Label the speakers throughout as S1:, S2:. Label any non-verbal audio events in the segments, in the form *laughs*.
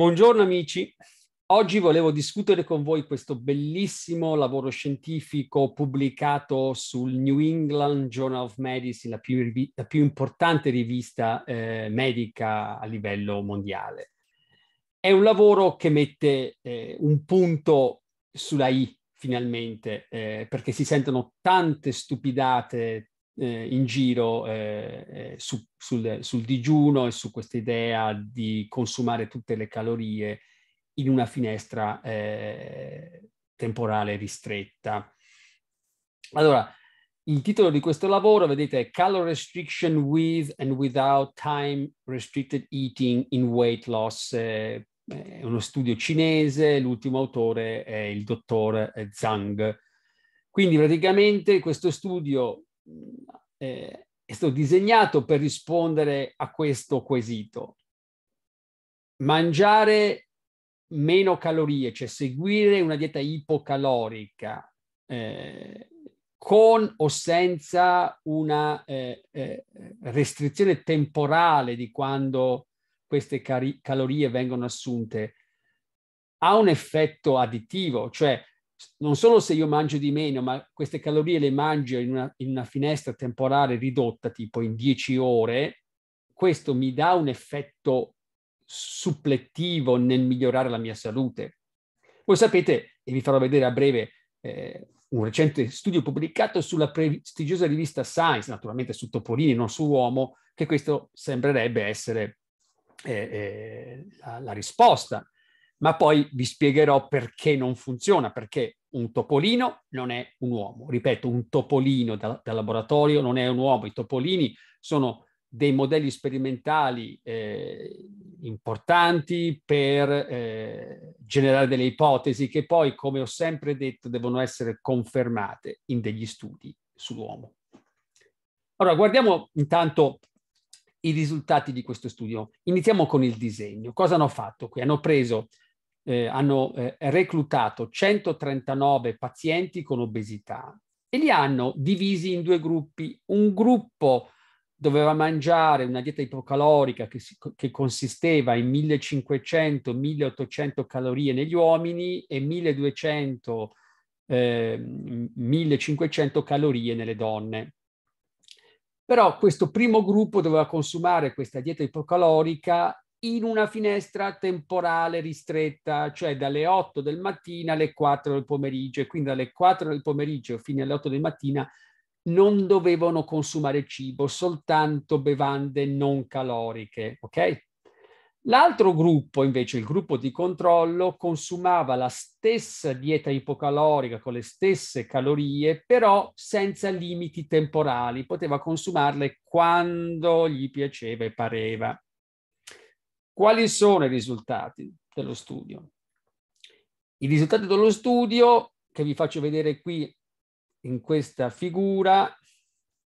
S1: Buongiorno amici, oggi volevo discutere con voi questo bellissimo lavoro scientifico pubblicato sul New England Journal of Medicine, la più, la più importante rivista eh, medica a livello mondiale. È un lavoro che mette eh, un punto sulla I finalmente, eh, perché si sentono tante stupidate, eh, in giro eh, eh, su, sul, sul, digiuno e su questa idea di consumare tutte le calorie in una finestra eh, temporale ristretta. Allora, il titolo di questo lavoro, vedete, è Color Restriction with and without time restricted eating in weight loss. Eh, è uno studio cinese, l'ultimo autore è il dottor Zhang. Quindi praticamente questo studio eh, è stato disegnato per rispondere a questo quesito. Mangiare meno calorie, cioè seguire una dieta ipocalorica eh, con o senza una eh, eh, restrizione temporale di quando queste cari- calorie vengono assunte, ha un effetto additivo, cioè non solo se io mangio di meno, ma queste calorie le mangio in una, in una finestra temporale ridotta, tipo in 10 ore, questo mi dà un effetto supplettivo nel migliorare la mia salute. Voi sapete, e vi farò vedere a breve, eh, un recente studio pubblicato sulla prestigiosa rivista Science, naturalmente su Topolini, non su Uomo, che questo sembrerebbe essere eh, eh, la, la risposta ma poi vi spiegherò perché non funziona, perché un topolino non è un uomo. Ripeto, un topolino da, da laboratorio non è un uomo. I topolini sono dei modelli sperimentali eh, importanti per eh, generare delle ipotesi che poi, come ho sempre detto, devono essere confermate in degli studi sull'uomo. Allora, guardiamo intanto i risultati di questo studio. Iniziamo con il disegno. Cosa hanno fatto qui? Hanno preso eh, hanno eh, reclutato 139 pazienti con obesità e li hanno divisi in due gruppi. Un gruppo doveva mangiare una dieta ipocalorica che, si, che consisteva in 1500-1800 calorie negli uomini e 1200 eh, 1500 calorie nelle donne. Però questo primo gruppo doveva consumare questa dieta ipocalorica in una finestra temporale ristretta, cioè dalle 8 del mattino alle 4 del pomeriggio e quindi dalle 4 del pomeriggio fino alle 8 del mattino non dovevano consumare cibo, soltanto bevande non caloriche, ok? L'altro gruppo, invece, il gruppo di controllo, consumava la stessa dieta ipocalorica con le stesse calorie, però senza limiti temporali, poteva consumarle quando gli piaceva e pareva. Quali sono i risultati dello studio? I risultati dello studio che vi faccio vedere qui in questa figura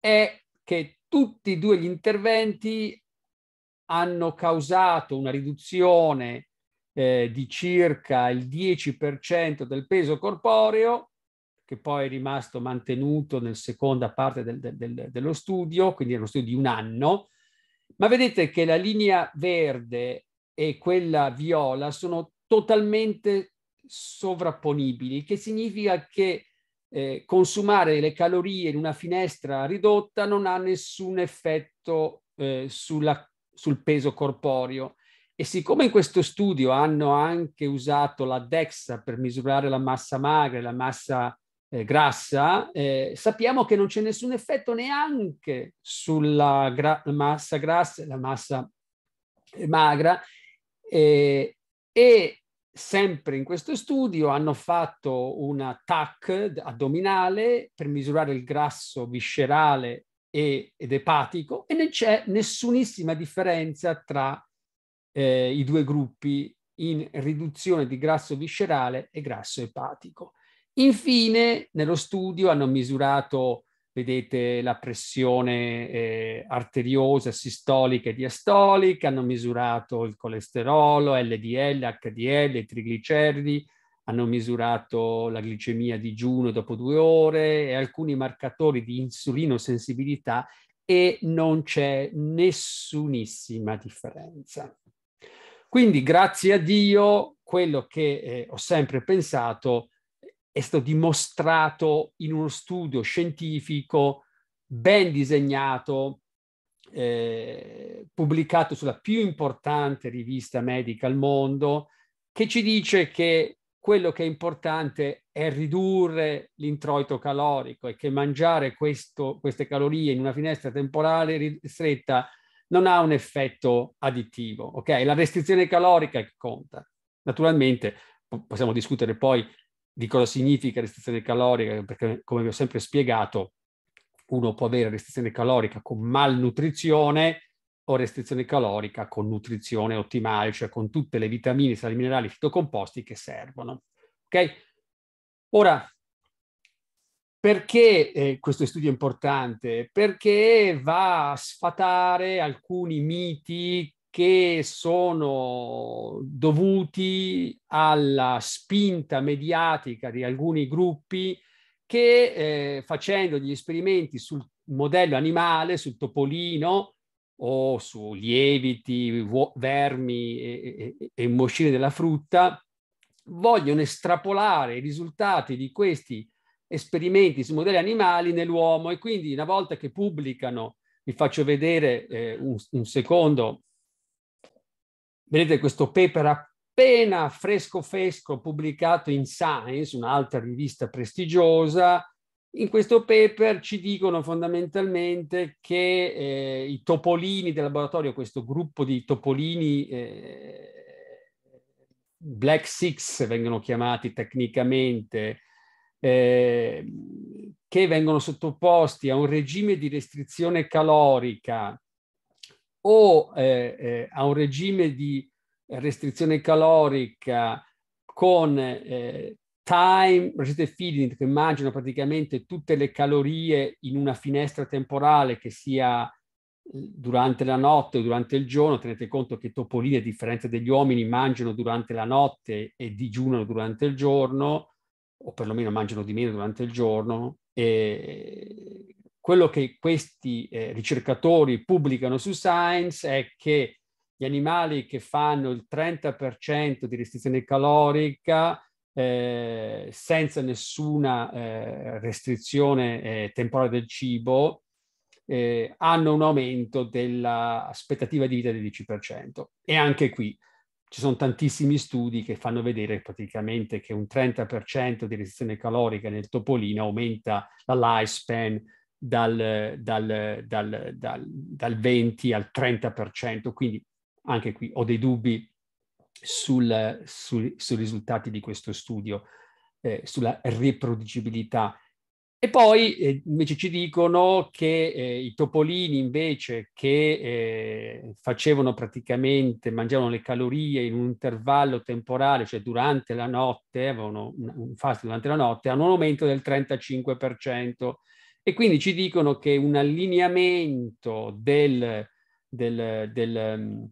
S1: è che tutti e due gli interventi hanno causato una riduzione eh, di circa il 10% del peso corporeo, che poi è rimasto mantenuto nel seconda parte del, del, dello studio, quindi è uno studio di un anno, ma vedete che la linea verde e quella viola sono totalmente sovrapponibili, che significa che eh, consumare le calorie in una finestra ridotta non ha nessun effetto eh, sulla, sul peso corporeo. E siccome in questo studio hanno anche usato la DEXA per misurare la massa magra e la massa eh, grassa, eh, sappiamo che non c'è nessun effetto neanche sulla gra- massa grassa, la massa eh, magra eh, e sempre in questo studio hanno fatto una TAC addominale per misurare il grasso viscerale e, ed epatico e non c'è nessunissima differenza tra eh, i due gruppi in riduzione di grasso viscerale e grasso epatico. Infine, nello studio hanno misurato, vedete, la pressione eh, arteriosa sistolica e diastolica, hanno misurato il colesterolo, LDL, HDL, i trigliceridi, hanno misurato la glicemia a digiuno dopo due ore e alcuni marcatori di insulinosensibilità e non c'è nessunissima differenza. Quindi, grazie a Dio, quello che eh, ho sempre pensato è stato dimostrato in uno studio scientifico ben disegnato, eh, pubblicato sulla più importante rivista medica al mondo, che ci dice che quello che è importante è ridurre l'introito calorico e che mangiare questo, queste calorie in una finestra temporale ristretta non ha un effetto additivo. Ok, la restrizione calorica che conta. Naturalmente possiamo discutere poi di cosa significa restrizione calorica, perché come vi ho sempre spiegato, uno può avere restrizione calorica con malnutrizione o restrizione calorica con nutrizione ottimale, cioè con tutte le vitamine, sali minerali, fitocomposti che servono. Ok? Ora, perché eh, questo studio è importante? Perché va a sfatare alcuni miti che sono dovuti alla spinta mediatica di alcuni gruppi che eh, facendo gli esperimenti sul modello animale, sul topolino o su lieviti, vu- vermi e, e, e moscine della frutta, vogliono estrapolare i risultati di questi esperimenti su modelli animali nell'uomo e quindi una volta che pubblicano, vi faccio vedere eh, un, un secondo Vedete questo paper appena fresco fresco pubblicato in Science, un'altra rivista prestigiosa. In questo paper ci dicono fondamentalmente che eh, i topolini del laboratorio, questo gruppo di topolini eh, Black Six vengono chiamati tecnicamente, eh, che vengono sottoposti a un regime di restrizione calorica o eh, eh a un regime di restrizione calorica con eh, time resisted feeding che immagino praticamente tutte le calorie in una finestra temporale che sia eh, durante la notte o durante il giorno, tenete conto che topolini a differenza degli uomini mangiano durante la notte e digiunano durante il giorno o perlomeno mangiano di meno durante il giorno e quello che questi eh, ricercatori pubblicano su Science è che gli animali che fanno il 30% di restrizione calorica eh, senza nessuna eh, restrizione eh, temporale del cibo eh, hanno un aumento dell'aspettativa di vita del 10%. E anche qui ci sono tantissimi studi che fanno vedere praticamente che un 30% di restrizione calorica nel topolino aumenta la lifespan dal, dal, dal, dal 20 al 30%, quindi anche qui ho dei dubbi sul, sul, sui risultati di questo studio, eh, sulla riproducibilità. E poi eh, invece ci dicono che eh, i topolini invece che eh, facevano praticamente, mangiavano le calorie in un intervallo temporale, cioè durante la notte, avevano un fast durante la notte, hanno un aumento del 35%, e quindi ci dicono che un allineamento del, del, del, mm,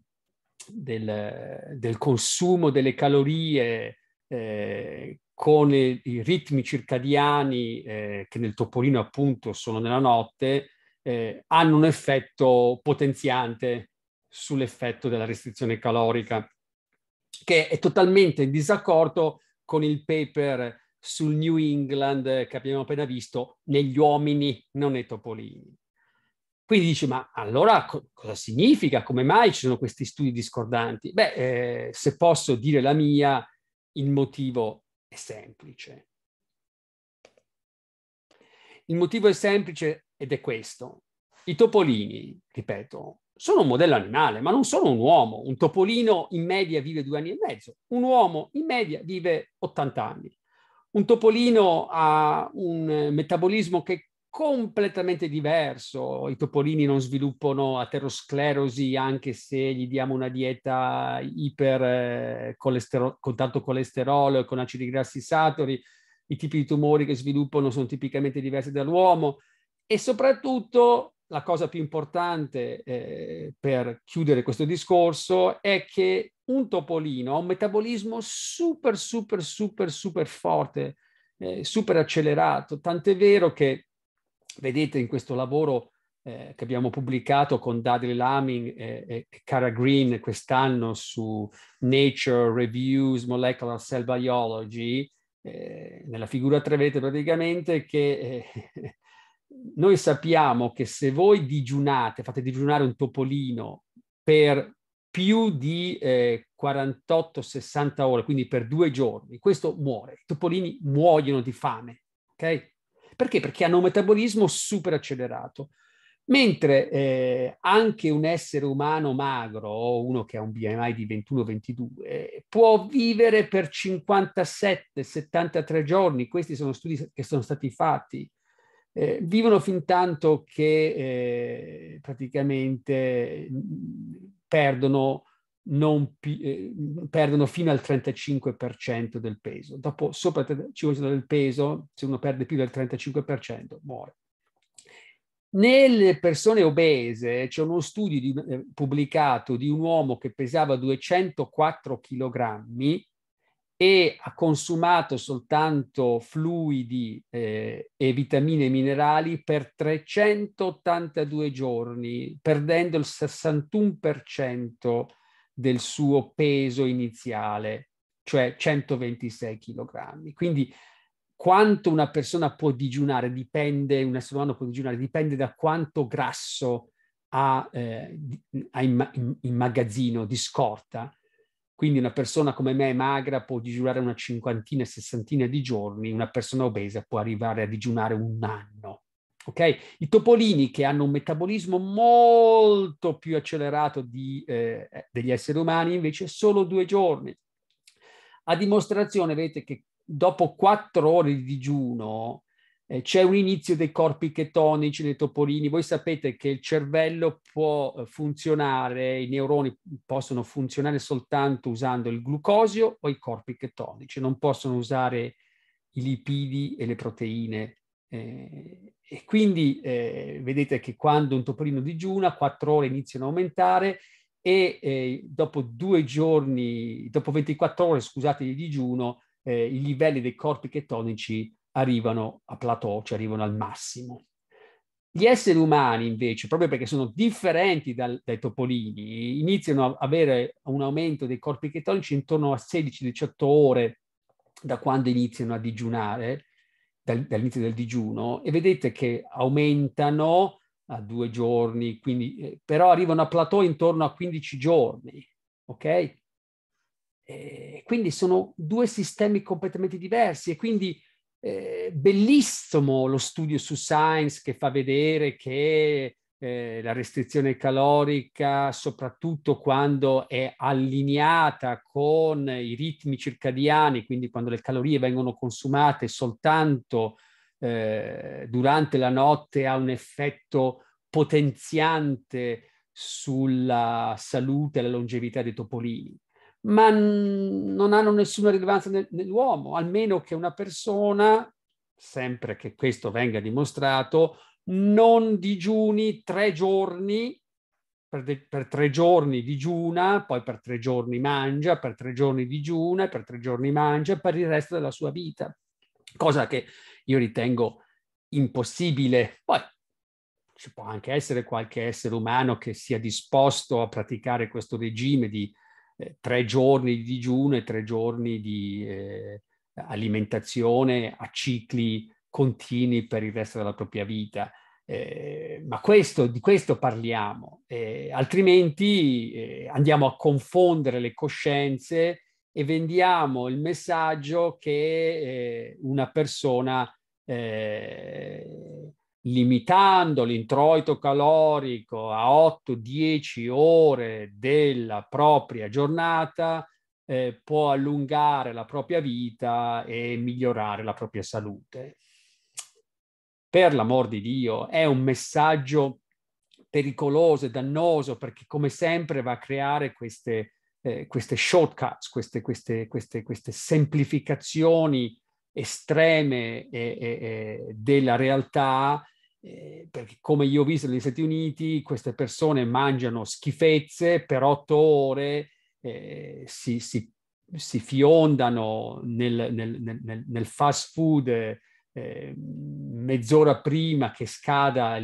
S1: del consumo delle calorie eh, con i, ritmi circadiani eh, che nel topolino appunto sono nella notte, eh, hanno un effetto potenziante sull'effetto della restrizione calorica, che è totalmente in disaccordo con il paper sul New England che abbiamo appena visto negli uomini, non nei topolini. Quindi dici, ma allora co- cosa significa? Come mai ci sono questi studi discordanti? Beh, eh, se posso dire la mia, il motivo è semplice. Il motivo è semplice ed è questo. I topolini, ripeto, sono un modello animale, ma non sono un uomo. Un topolino in media vive due anni e mezzo, un uomo in media vive 80 anni. Un topolino ha un eh, metabolismo che è completamente diverso. I topolini non sviluppano aterosclerosi anche se gli diamo una dieta iper eh, colestero- con tanto colesterolo, con acidi grassi saturi. I tipi di tumori che sviluppano sono tipicamente diversi dall'uomo e soprattutto la cosa più importante eh, per chiudere questo discorso è che un topolino ha un metabolismo super, super, super, super forte, eh, super accelerato. Tant'è vero che, vedete in questo lavoro eh, che abbiamo pubblicato con Dudley Laming e, e, Cara Green quest'anno su Nature Reviews Molecular Cell Biology, eh, nella figura 3 vedete praticamente che eh, *laughs* noi sappiamo che se voi digiunate, fate digiunare un topolino per più di eh, 48-60 ore, quindi per due giorni, questo muore. I topolini muoiono di fame, ok? Perché? Perché hanno un metabolismo super accelerato. Mentre eh, anche un essere umano magro, o uno che ha un BMI di 21-22, può vivere per 57-73 giorni, questi sono studi che sono stati fatti, eh, vivono fin tanto che eh, praticamente perdono, pi- eh, perdono fino al 35% del peso. Dopo, sopra il 35% del peso, se uno perde più del 35%, muore. Nelle persone obese c'è uno studio di, eh, pubblicato di un uomo che pesava 204 kg e ha consumato soltanto fluidi eh, e vitamine e minerali per 382 giorni, perdendo il 61% del suo peso iniziale, cioè 126 kg. Quindi quanto una persona può digiunare dipende, un essere umano può digiunare, dipende da quanto grasso ha, eh, ha in, in, in magazzino, di scorta quindi una persona come me magra può digiurare una cinquantina sessantina di giorni, una persona obesa può arrivare a digiunare un anno. Okay? I topolini che hanno un metabolismo molto più accelerato di, eh, degli esseri umani invece solo due giorni. A dimostrazione, vedete che dopo quattro ore di digiuno eh, c'è un inizio dei corpi chetonici nei topolini. Voi sapete che il cervello può eh, funzionare, i neuroni possono funzionare soltanto usando il glucosio o i corpi chetonici, non possono usare i lipidi e le proteine. Eh, e quindi eh, vedete che quando un topolino digiuna, quattro ore iniziano a aumentare e eh, dopo due giorni, dopo 24 ore, scusate, di digiuno, eh, i livelli dei corpi chetonici arrivano a plateau, cioè arrivano al massimo. Gli esseri umani, invece, proprio perché sono differenti dal, dai topolini, iniziano a avere un aumento dei corpi chetonici intorno a 16-18 ore da quando iniziano a digiunare, dal, dall'inizio del digiuno, e vedete che aumentano a due giorni, quindi, eh, però arrivano a plateau intorno a 15 giorni, ok? E quindi sono due sistemi completamente diversi e quindi eh, bellissimo lo studio su Science che fa vedere che eh, la restrizione calorica, soprattutto quando è allineata con i ritmi circadiani, quindi quando le calorie vengono consumate soltanto eh, durante la notte, ha un effetto potenziante sulla salute e la longevità dei topolini ma non hanno nessuna rilevanza nel, nell'uomo, almeno che una persona, sempre che questo venga dimostrato, non digiuni tre giorni, per, de- per, tre giorni digiuna, poi per tre giorni mangia, per tre giorni digiuna, per tre giorni mangia, per il resto della sua vita, cosa che io ritengo impossibile. Poi ci può anche essere qualche essere umano che sia disposto a praticare questo regime di eh, tre giorni di digiuno e tre giorni di eh, alimentazione a cicli continui per il resto della propria vita. Eh, ma questo, di questo parliamo, eh, altrimenti eh, andiamo a confondere le coscienze e vendiamo il messaggio che una persona limitando l'introito calorico a 8-10 ore della propria giornata, eh, può allungare la propria vita e migliorare la propria salute. Per l'amor di Dio, è un messaggio pericoloso e dannoso perché come sempre va a creare queste, eh, queste shortcuts, queste, queste, queste semplificazioni estreme eh, della realtà eh, perché come io ho visto negli Stati Uniti, queste persone mangiano schifezze per otto ore, eh, si, si, si, fiondano nel, nel, nel, nel fast food eh, mezz'ora prima che scada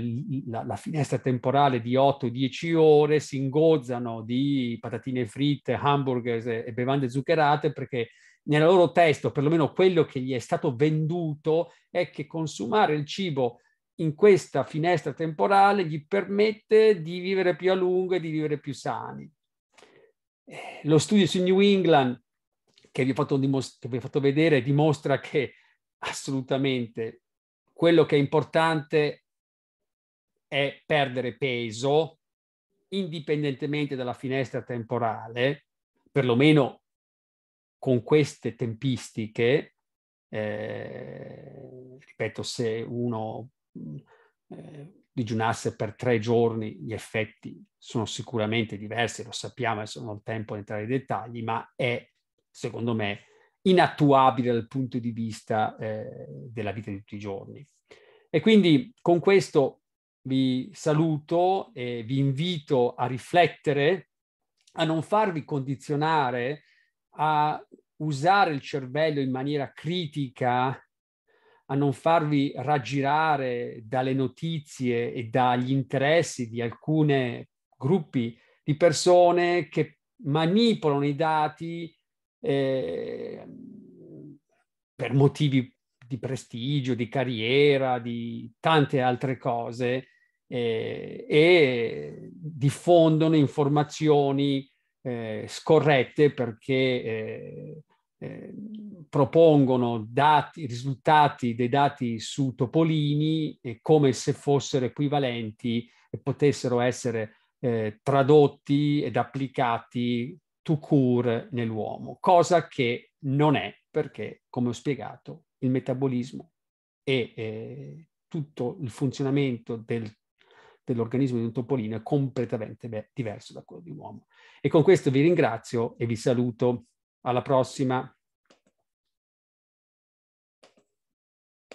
S1: la, la finestra temporale di 8-10 ore, si ingozzano di patatine fritte, hamburger e bevande zuccherate perché nella loro testa, perlomeno quello che gli è stato venduto, è che consumare il cibo in questa finestra temporale gli permette di vivere più a lungo e di vivere più sani. Eh, lo studio su New England che vi ho fatto, dimost- che vi ho fatto vedere dimostra che assolutamente quello che è importante è perdere peso indipendentemente dalla finestra temporale, perlomeno con queste tempistiche, eh, ripeto, se uno eh, digiunasse per tre giorni, gli effetti sono sicuramente diversi, lo sappiamo, adesso non ho tempo di entrare nei dettagli, ma è, secondo me, inattuabile dal punto di vista eh, della vita di tutti i giorni. E quindi con questo vi saluto e vi invito a riflettere, a non farvi condizionare, a usare il cervello in maniera critica a non farvi raggirare dalle notizie e dagli interessi di alcuni gruppi di persone che manipolano i dati eh, per motivi di prestigio, di carriera, di tante altre cose eh, e diffondono informazioni eh, scorrette perché eh, Ehm, propongono dati, risultati dei dati su topolini come se fossero equivalenti e potessero essere eh, tradotti ed applicati to cure nell'uomo, cosa che non è perché, come ho spiegato, il metabolismo e eh, tutto il funzionamento del, dell'organismo di un topolino è completamente beh, diverso da quello di un uomo. E con questo vi ringrazio e vi saluto. Alla prossima.